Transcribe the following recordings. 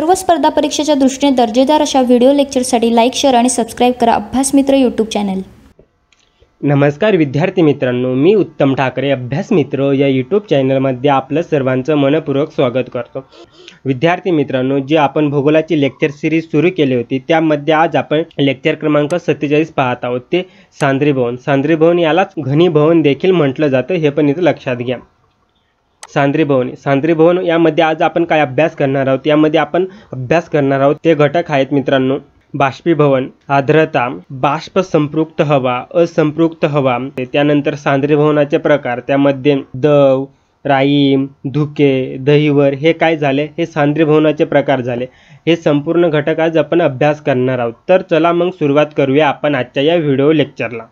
सर्व स्पर्धा परीक्षेच्या दृष्टीने दर्जेदार अशा व्हिडिओ लेक्चरसाठी लाईक शेअर आणि सबस्क्राईब करा अभ्यास मित्र यूट्यूब चॅनल नमस्कार विद्यार्थी मित्रांनो मी उत्तम ठाकरे अभ्यास मित्र या यूट्यूब चॅनलमध्ये आपलं सर्वांचं मनपूर्वक स्वागत करतो विद्यार्थी मित्रांनो जे आपण भूगोलाची लेक्चर सिरीज सुरू केली होती त्यामध्ये आज आपण लेक्चर क्रमांक सत्तेचाळीस पाहत आहोत ते सांद्री भवन सांद्री भवन यालाच घनी भवन देखील म्हटलं जातं हे पण इथं लक्षात घ्या सांद्री भवन सांद्री भवन यामध्ये आज आपण काय अभ्यास करणार आहोत यामध्ये आपण अभ्यास करणार आहोत ते घटक आहेत मित्रांनो बाष्पीभवन आर्द्रता बाष्प संपृक्त हवा असंपृक्त हवा त्यानंतर भवनाचे प्रकार त्यामध्ये दव राईम धुके दहीवर हे काय झाले हे भवनाचे प्रकार झाले हे संपूर्ण घटक आज आपण अभ्यास करणार आहोत तर चला मग सुरुवात करूया आपण आजच्या या व्हिडिओ लेक्चरला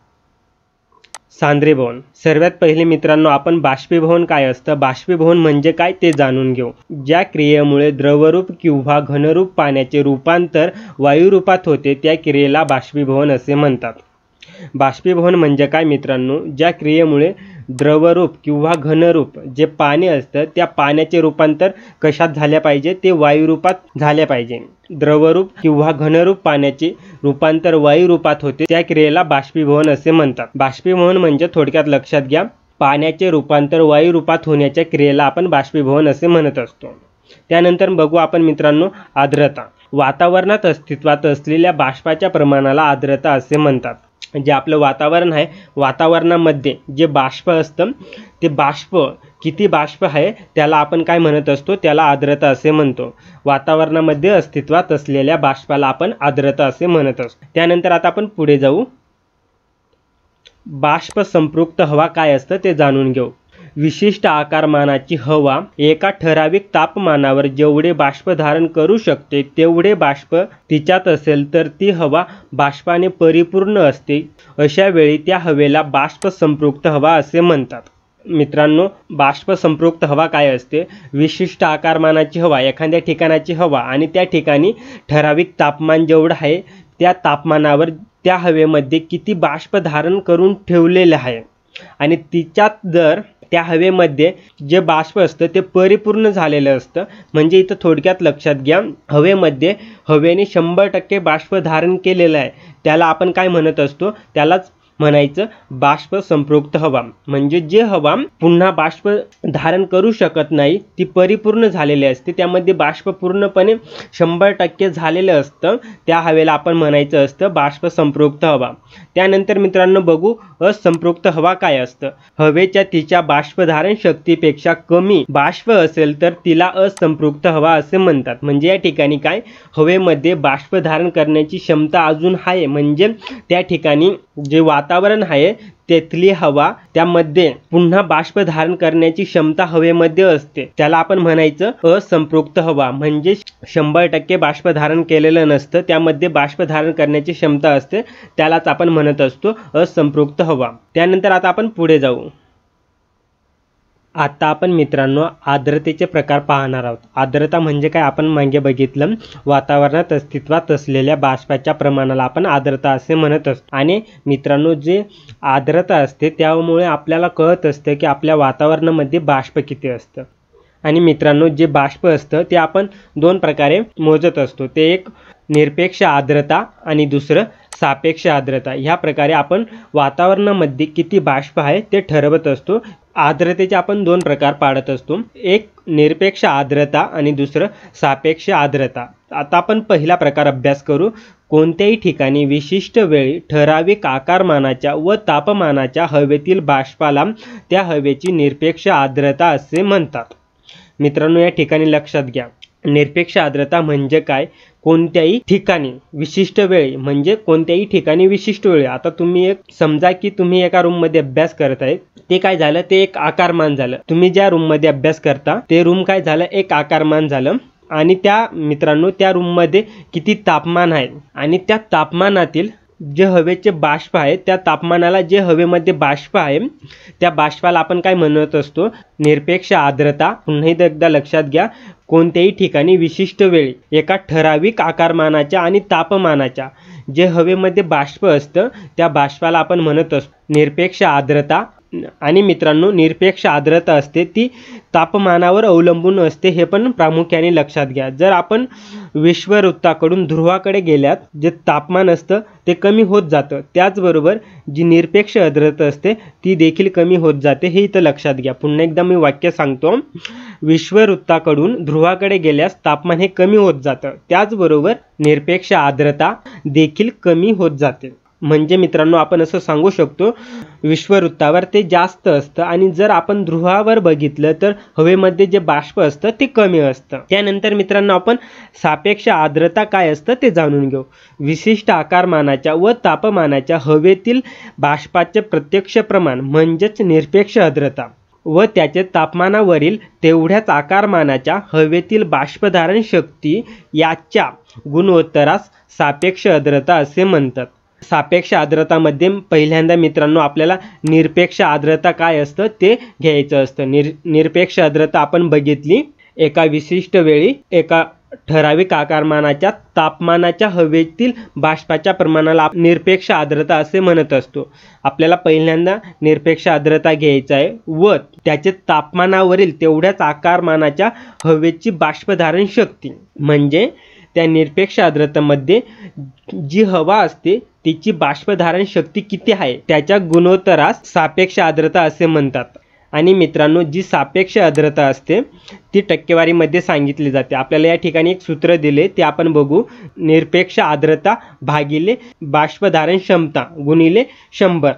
भवन सर्वात पहिले मित्रांनो आपण बाष्पीभवन काय असतं बाष्पीभवन म्हणजे काय ते जाणून घेऊ ज्या क्रियेमुळे द्रवरूप किंवा घनरूप पाण्याचे रूपांतर वायुरूपात होते त्या क्रियेला बाष्पीभवन असे म्हणतात बाष्पीभवन म्हणजे काय मित्रांनो ज्या क्रियेमुळे द्रवरूप किंवा घनरूप जे पाणी असतं त्या पाण्याचे रूपांतर कशात झाल्या पाहिजे ते वायुरूपात झाले पाहिजे द्रवरूप किंवा घनरूप पाण्याचे रूपांतर वायुरूपात होते त्या क्रियेला बाष्पीभवन असे म्हणतात बाष्पीभवन म्हणजे थोडक्यात लक्षात घ्या पाण्याचे रूपांतर वायुरूपात होण्याच्या क्रियेला आपण बाष्पीभवन असे म्हणत असतो त्यानंतर बघू आपण मित्रांनो आर्द्रता वातावरणात अस्तित्वात असलेल्या बाष्पाच्या प्रमाणाला आर्द्रता असे म्हणतात जे आपलं वातावरण आहे वातावरणामध्ये जे बाष्प असतं ते बाष्प किती बाष्प आहे त्याला आपण काय म्हणत असतो त्याला आर्द्रता असे म्हणतो वातावरणामध्ये अस्तित्वात असलेल्या बाष्पाला आपण आर्द्रता असे म्हणत असतो त्यानंतर आता आपण पुढे जाऊ बाष्प संपृक्त हवा काय असतं ते जाणून घेऊ विशिष्ट आकारमानाची हवा एका ठराविक तापमानावर जेवढे बाष्प धारण करू शकते तेवढे बाष्प तिच्यात असेल तर ती हवा बाष्पाने परिपूर्ण असते अशा वेळी त्या हवेला बाष्प संपृक्त हवा असे म्हणतात मित्रांनो बाष्प संपृक्त हवा काय असते विशिष्ट आकारमानाची हवा एखाद्या ठिकाणाची हवा आणि त्या ठिकाणी ठराविक तापमान जेवढं आहे त्या तापमानावर त्या हवेमध्ये किती बाष्प धारण करून ठेवलेले आहे आणि तिच्यात जर त्या हवेमध्ये जे बाष्प असतं ते परिपूर्ण झालेलं असतं म्हणजे इथं थोडक्यात लक्षात घ्या हवेमध्ये हवेने शंभर टक्के बाष्प धारण केलेलं आहे त्याला आपण काय म्हणत असतो त्यालाच म्हणायचं बाष्प संपृक्त हवा म्हणजे जे हवा पुन्हा बाष्प धारण करू शकत नाही ती परिपूर्ण झालेली असते त्यामध्ये बाष्प पूर्णपणे शंभर टक्के झालेलं असतं त्या हवेला आपण म्हणायचं असतं बाष्प संपृक्त हवा त्यानंतर मित्रांनो बघू असंपृक्त हवा काय असतं हवेच्या तिच्या बाष्पधारण शक्तीपेक्षा कमी बाष्प असेल तर तिला असंपृक्त हवा असे म्हणतात म्हणजे या ठिकाणी काय हवेमध्ये बाष्प धारण करण्याची क्षमता अजून आहे म्हणजे त्या ठिकाणी जे वातावरण आहे तेथली हवा त्यामध्ये पुन्हा बाष्प धारण करण्याची क्षमता हवेमध्ये असते त्याला आपण म्हणायचं असंपृक्त हवा म्हणजे शंभर टक्के बाष्प धारण केलेलं नसतं त्यामध्ये बाष्प धारण करण्याची क्षमता असते त्यालाच आपण म्हणत असतो असंपृक्त हवा त्यानंतर आता आपण पुढे जाऊ आता आपण मित्रांनो आर्द्रतेचे प्रकार पाहणार आहोत आर्द्रता म्हणजे काय आपण मागे बघितलं वातावरणात अस्तित्वात असलेल्या बाष्पाच्या प्रमाणाला आपण आर्द्रता असे म्हणत असतो आणि मित्रांनो जे आर्द्रता असते त्यामुळे आपल्याला कळत असतं की आपल्या वातावरणामध्ये बाष्प किती असतं आणि मित्रांनो जे बाष्प असतं ते आपण दोन प्रकारे मोजत असतो ते एक निरपेक्ष आर्द्रता आणि दुसरं सापेक्ष आर्द्रता ह्या प्रकारे आपण वातावरणामध्ये किती बाष्प आहे ते ठरवत असतो आर्द्रतेचे आपण दोन प्रकार पाडत असतो एक निरपेक्ष आर्द्रता आणि दुसरं सापेक्ष आर्द्रता आता आपण पहिला प्रकार अभ्यास करू कोणत्याही ठिकाणी विशिष्ट वेळी ठराविक आकारमानाच्या व तापमानाच्या हवेतील बाष्पाला त्या हवेची निरपेक्ष आर्द्रता असे म्हणतात मित्रांनो या ठिकाणी लक्षात घ्या निरपेक्ष आर्द्रता म्हणजे काय कोणत्याही ठिकाणी विशिष्ट वेळी म्हणजे कोणत्याही ठिकाणी विशिष्ट वेळी आता तुम्ही एक समजा की तुम्ही एका रूममध्ये अभ्यास करत आहे ते काय झालं ते एक आकारमान झालं तुम्ही ज्या रूममध्ये अभ्यास करता ते रूम काय झालं एक आकारमान झालं आणि त्या मित्रांनो त्या रूममध्ये किती तापमान आहे आणि त्या तापमानातील जे हवेचे बाष्प आहे त्या तापमानाला जे हवेमध्ये बाष्प आहे त्या बाष्पाला आपण काय म्हणत असतो निरपेक्ष आर्द्रता पुन्हा एकदा लक्षात घ्या कोणत्याही ठिकाणी विशिष्ट वेळी एका ठराविक आकारमानाच्या आणि तापमानाच्या जे हवेमध्ये बाष्प असतं त्या बाष्पाला आपण म्हणत असतो निरपेक्ष आर्द्रता आणि मित्रांनो निरपेक्ष आर्द्रता असते ती तापमानावर अवलंबून असते हे पण प्रामुख्याने लक्षात घ्या जर आपण विश्ववृत्ताकडून ध्रुवाकडे गेल्यात जे तापमान असतं ते कमी होत जातं त्याचबरोबर जी निरपेक्ष आर्द्रता असते ती देखील कमी होत जाते हे इथं लक्षात घ्या पुन्हा एकदा मी वाक्य सांगतो विश्ववृत्ताकडून ध्रुवाकडे गेल्यास तापमान हे कमी होत जातं त्याचबरोबर निरपेक्ष आर्द्रता देखील कमी होत जाते म्हणजे मित्रांनो आपण असं सांगू शकतो विश्ववृत्तावर ते जास्त असतं आणि जर आपण ध्रुवावर बघितलं तर हवेमध्ये जे बाष्प असतं ते कमी असतं त्यानंतर मित्रांनो आपण सापेक्ष आर्द्रता काय असतं ते जाणून घेऊ विशिष्ट आकारमानाच्या व तापमानाच्या हवेतील बाष्पाचे प्रत्यक्ष प्रमाण म्हणजेच निरपेक्ष आर्द्रता व त्याचे तापमानावरील तेवढ्याच आकारमानाच्या हवेतील बाष्पधारण शक्ती याच्या गुणोत्तरास सापेक्ष आर्द्रता असे म्हणतात सापेक्ष आर्द्रतामध्ये पहिल्यांदा मित्रांनो आपल्याला निरपेक्ष आर्द्रता काय असतं ते घ्यायचं असतं निर निरपेक्ष आर्द्रता आपण बघितली एका विशिष्ट वेळी एका ठराविक आकारमानाच्या तापमानाच्या हवेतील बाष्पाच्या प्रमाणाला निरपेक्ष आर्द्रता असे म्हणत असतो आपल्याला पहिल्यांदा निरपेक्ष आर्द्रता घ्यायचा आहे व त्याचे तापमानावरील तेवढ्याच आकारमानाच्या हवेची बाष्पधारण शक्ती म्हणजे त्या निरपेक्ष आर्द्रतेमध्ये जी हवा असते तिची बाष्पधारण शक्ती किती आहे त्याच्या गुणोत्तरास सापेक्ष आर्द्रता असे म्हणतात आणि मित्रांनो जी सापेक्ष आर्द्रता असते ती टक्केवारीमध्ये सांगितली जाते आपल्याला या ठिकाणी एक सूत्र दिले ते आपण बघू निरपेक्ष आर्द्रता भागिले बाष्पधारण क्षमता गुणिले शंभर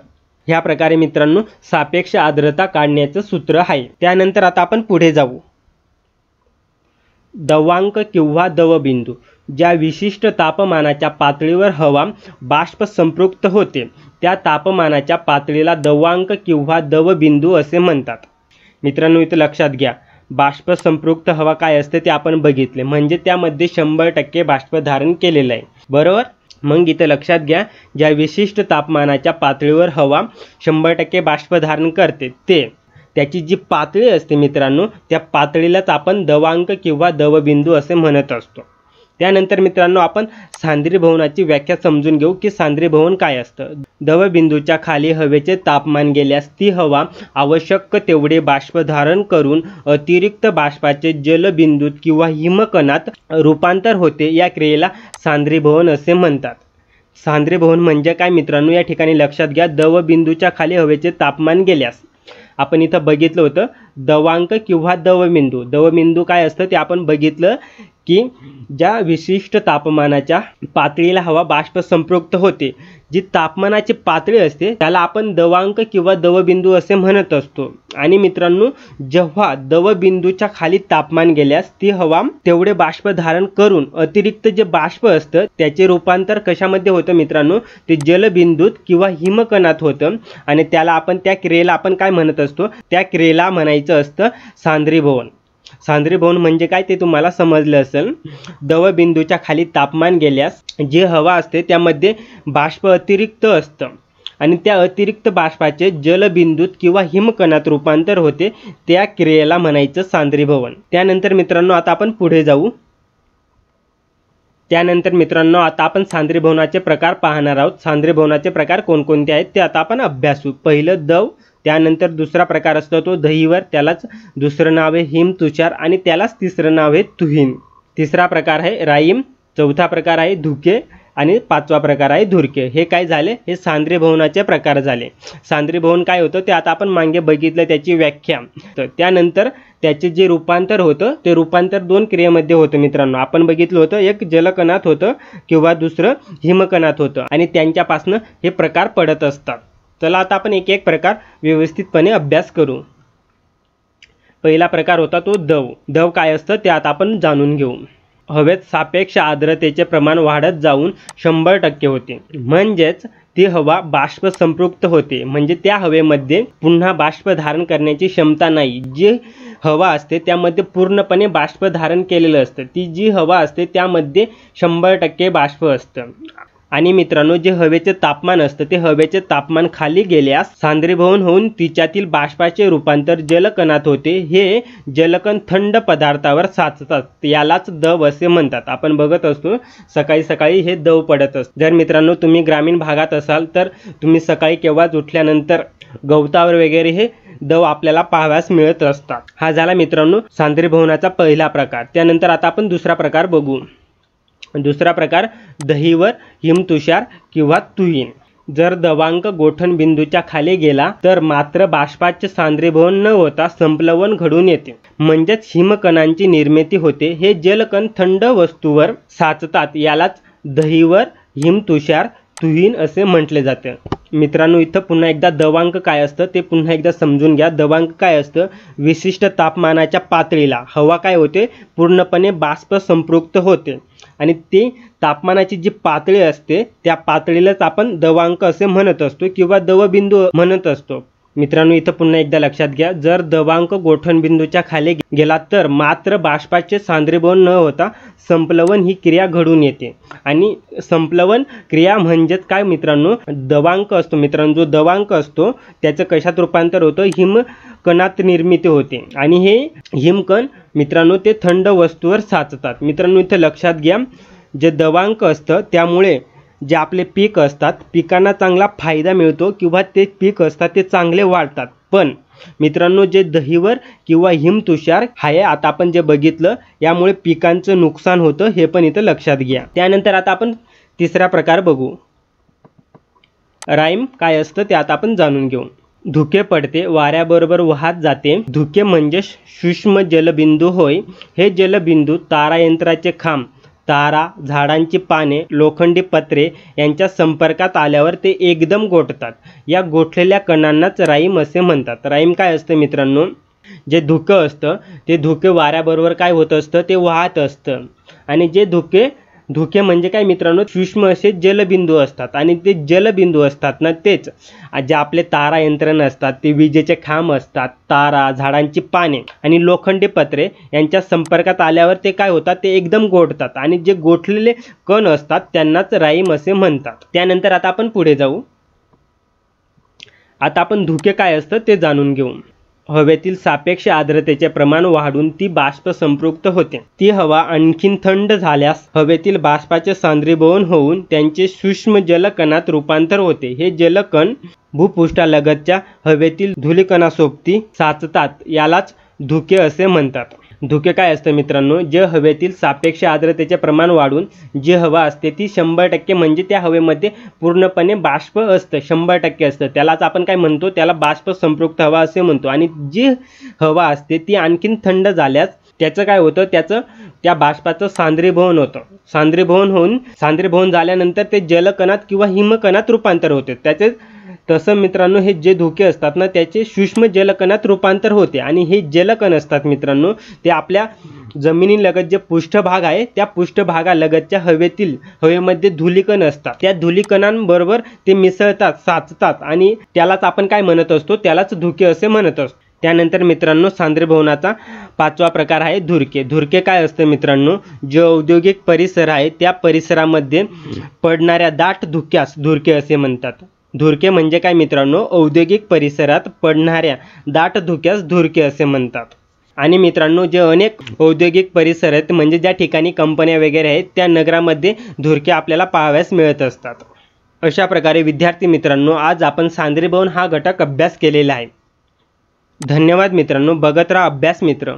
ह्या प्रकारे मित्रांनो सापेक्ष आर्द्रता काढण्याचं सूत्र आहे त्यानंतर आता आपण पुढे जाऊ दवांक किंवा दवबिंदू ज्या विशिष्ट तापमानाच्या पातळीवर हवा बाष्प संपृक्त होते त्या तापमानाच्या पातळीला दवांक किंवा दवबिंदू असे म्हणतात मित्रांनो इथं लक्षात घ्या बाष्प संपृक्त हवा काय असते ते आपण बघितले म्हणजे त्यामध्ये शंभर टक्के बाष्प धारण केलेलं आहे बरोबर मग इथं लक्षात घ्या ज्या विशिष्ट तापमानाच्या पातळीवर हवा शंभर टक्के बाष्प धारण करते ते त्याची जी पातळी असते मित्रांनो त्या पातळीलाच आपण दवांक किंवा दवबिंदू असे म्हणत असतो त्यानंतर मित्रांनो आपण सांद्री भवनाची व्याख्या समजून घेऊ की सांद्री भवन काय असतं दवबिंदूच्या खाली हवेचे तापमान गेल्यास ती हवा आवश्यक तेवढे बाष्प धारण करून अतिरिक्त बाष्पाचे जलबिंदूत किंवा हिमकणात रूपांतर होते या क्रियेला सांद्री भवन असे म्हणतात सांद्रे भवन म्हणजे काय मित्रांनो या ठिकाणी लक्षात घ्या दवबिंदूच्या खाली हवेचे तापमान गेल्यास आपण इथं बघितलं होतं दवांक किंवा दवमेंदू दवमेंदू काय असतं ते आपण बघितलं की ज्या विशिष्ट तापमानाच्या पातळीला हवा बाष्प संपृक्त होते जी तापमानाची पातळी असते त्याला आपण दवांक किंवा दवबिंदू असे म्हणत असतो आणि मित्रांनो जेव्हा दवबिंदूच्या खाली तापमान गेल्यास ती हवा तेवढे बाष्प धारण करून अतिरिक्त जे बाष्प असतं त्याचे रूपांतर कशामध्ये होतं मित्रांनो ते जलबिंदूत किंवा हिमकणात होतं आणि त्याला आपण त्या क्रियेला आपण काय म्हणत असतो त्या क्रियेला म्हणायचं असतं सांद्रीभवन सांद्री भवन म्हणजे काय ते तुम्हाला समजलं असेल दवबिंदूच्या खाली तापमान गेल्यास जे हवा असते त्यामध्ये बाष्प अतिरिक्त असतं आणि त्या अतिरिक्त बाष्पाचे जलबिंदूत किंवा हिमकणात रूपांतर होते त्या क्रियेला म्हणायचं सांद्रीभवन त्यानंतर मित्रांनो आता आपण पुढे जाऊ त्यानंतर मित्रांनो आता आपण सांद्रीभवनाचे प्रकार पाहणार आहोत सांद्रीभवनाचे प्रकार कोणकोणते आहेत ते आता आपण अभ्यासू पहिलं दव त्यानंतर दुसरा प्रकार असतो तो दहीवर त्यालाच दुसरं नाव आहे हिम तुषार आणि त्यालाच तिसरं नाव आहे तुहीन तिसरा प्रकार आहे राईम चौथा प्रकार आहे धुके आणि पाचवा प्रकार आहे धुरके हे काय झाले हे सांद्रे भवनाचे प्रकार झाले सांद्रे भवन काय होतं ते आता आपण मागे बघितलं त्याची व्याख्या तर त्यानंतर त्याचे जे रूपांतर होतं ते रूपांतर दोन क्रियेमध्ये होतं मित्रांनो आपण बघितलं होतं एक जलकणात होतं किंवा दुसरं हिमकणात होतं आणि त्यांच्यापासनं हे प्रकार पडत असतात चला आता आपण एक एक प्रकार व्यवस्थितपणे अभ्यास करू पहिला प्रकार होता तो दव दव काय असतं ते आता आपण जाणून घेऊ हवेत सापेक्ष आर्द्रतेचे प्रमाण वाढत जाऊन शंभर टक्के होते म्हणजेच ती हवा बाष्प संपृक्त होते म्हणजे त्या हवेमध्ये पुन्हा बाष्प धारण करण्याची क्षमता नाही जी हवा असते त्यामध्ये पूर्णपणे बाष्प धारण केलेलं असतं ती जी हवा असते त्यामध्ये शंभर टक्के बाष्प असतं आणि मित्रांनो जे हवेचे तापमान असतं ते हवेचे तापमान खाली गेल्यास सांद्रीभवन होऊन तिच्यातील बाष्पाचे रूपांतर जलकणात होते हे जलकण थंड पदार्थावर साचतात यालाच दव असे म्हणतात आपण बघत असतो सकाळी सकाळी हे दव पडत असत जर मित्रांनो तुम्ही ग्रामीण भागात असाल तर तुम्ही सकाळी केव्हाच उठल्यानंतर गवतावर वगैरे हे दव आपल्याला पाहाव्यास मिळत असतात हा झाला मित्रांनो सांद्रीभवनाचा पहिला प्रकार त्यानंतर आता आपण दुसरा प्रकार बघू दुसरा प्रकार दहीवर हिमतुषार किंवा तुहीन जर दवांक गोठण बिंदूच्या खाली गेला तर मात्र बाष्पाचे सांद्रीभवन न होता संपलवन घडून येते म्हणजेच हिमकणांची निर्मिती होते हे जलकण थंड वस्तूवर साचतात यालाच दहीवर हिमतुषार तुहीन असे म्हटले जाते मित्रांनो इथं पुन्हा एकदा दवांक काय असतं ते पुन्हा एकदा समजून घ्या दवांक काय असतं विशिष्ट तापमानाच्या पातळीला हवा काय होते पूर्णपणे बाष्प संपृक्त होते आणि ती तापमानाची जी पातळी असते त्या पातळीलाच आपण दवांक असे म्हणत असतो किंवा दवबिंदू म्हणत असतो मित्रांनो इथं पुन्हा एकदा लक्षात घ्या जर दबांक गोठणबिंदूच्या खाली गेला तर मात्र बाष्पाचे सांद्रीभवन न होता संप्लवन ही क्रिया घडून येते आणि संप्लवन क्रिया म्हणजेच काय मित्रांनो दबांक असतो मित्रांनो जो दबांक असतो त्याचं कशात रूपांतर होतं हिमकणात निर्मिती होते आणि हे हिमकण मित्रांनो ते थंड वस्तूवर साचतात मित्रांनो इथं लक्षात घ्या जे दबांक असतं त्यामुळे जे आपले पीक असतात पिकांना चांगला फायदा मिळतो किंवा ते पीक असतात ते चांगले वाढतात पण मित्रांनो जे दहीवर किंवा हिमतुषार आहे आता आपण जे बघितलं यामुळे पिकांचं नुकसान होतं हे पण इथं लक्षात घ्या त्यानंतर आता आपण तिसरा प्रकार बघू राईम काय असतं ते आता आपण जाणून घेऊ धुके पडते वाऱ्याबरोबर वाहत जाते धुके म्हणजे सूक्ष्म जलबिंदू होय हे जलबिंदू तारायंत्राचे खांब तारा झाडांची पाने लोखंडी पत्रे यांच्या संपर्कात आल्यावर ते एकदम गोठतात या गोठलेल्या कणांनाच राईम असे म्हणतात राईम काय असतं मित्रांनो जे धुकं असतं ते धुके वाऱ्याबरोबर काय होत असतं ते वाहत असतं आणि जे धुके धोके म्हणजे काय मित्रांनो सूक्ष्म असे जलबिंदू असतात आणि ते जलबिंदू असतात ना तेच जे आपले तारा यंत्रण असतात ते विजेचे खांब असतात तारा झाडांची पाने आणि लोखंडी पत्रे यांच्या संपर्कात आल्यावर ते काय होतात ते एकदम गोठतात आणि जे गोठलेले कण असतात त्यांनाच राईम असे म्हणतात त्यानंतर आता आपण पुढे जाऊ आता आपण धुके काय असतं ते जाणून घेऊ हवेतील सापेक्ष आर्द्रतेचे प्रमाण वाढून ती बाष्प संपृक्त होते ती हवा आणखीन थंड झाल्यास हवेतील बाष्पाचे सांद्रीभवन होऊन त्यांचे सूक्ष्म जलकणात रूपांतर होते हे जलकण भूपृष्ठालगतच्या हवेतील धुलीकणासोबती साचतात यालाच धुके असे म्हणतात धुके काय असतं मित्रांनो जे हवेतील सापेक्ष आर्द्रतेचे प्रमाण वाढून जी हवा असते ती शंभर टक्के म्हणजे त्या हवेमध्ये पूर्णपणे बाष्प असतं शंभर टक्के असतं त्यालाच आपण काय म्हणतो त्याला बाष्प संपृक्त हवा असे म्हणतो आणि जी हवा असते ती आणखीन थंड झाल्यास त्याचं काय होतं त्याचं त्या बाष्पाचं सांद्रीभवन होतं सांद्रीभवन होऊन सांद्रीभवन झाल्यानंतर ते जलकणात किंवा हिमकणात रूपांतर होते त्याचे तसं मित्रांनो हे जे धोके असतात ना त्याचे सूक्ष्म जलकणात रूपांतर होते आणि हे जलकण असतात मित्रांनो ते आपल्या जमिनीलगत जे पृष्ठभाग आहे त्या पृष्ठभागालगतच्या हवेतील हवेमध्ये धुलीकण असतात त्या धुलीकणांबरोबर ते मिसळतात साचतात आणि त्यालाच आपण काय म्हणत असतो त्यालाच धुके असे म्हणत असतो त्यानंतर मित्रांनो सांद्रभवनाचा पाचवा प्रकार आहे धुरके धुरके काय असतं मित्रांनो जे औद्योगिक परिसर आहे त्या परिसरामध्ये पडणाऱ्या दाट धुक्यास धुरके असे म्हणतात धुरके म्हणजे काय मित्रांनो औद्योगिक परिसरात पडणाऱ्या दाट धुक्यास धुरके असे म्हणतात आणि मित्रांनो जे अनेक औद्योगिक परिसर आहेत म्हणजे ज्या ठिकाणी कंपन्या वगैरे आहेत त्या नगरामध्ये धुरके आपल्याला पाहाव्यास मिळत असतात अशा प्रकारे विद्यार्थी मित्रांनो आज आपण सांद्री भवन हा घटक अभ्यास केलेला आहे धन्यवाद मित्रांनो बघत राहा अभ्यास मित्र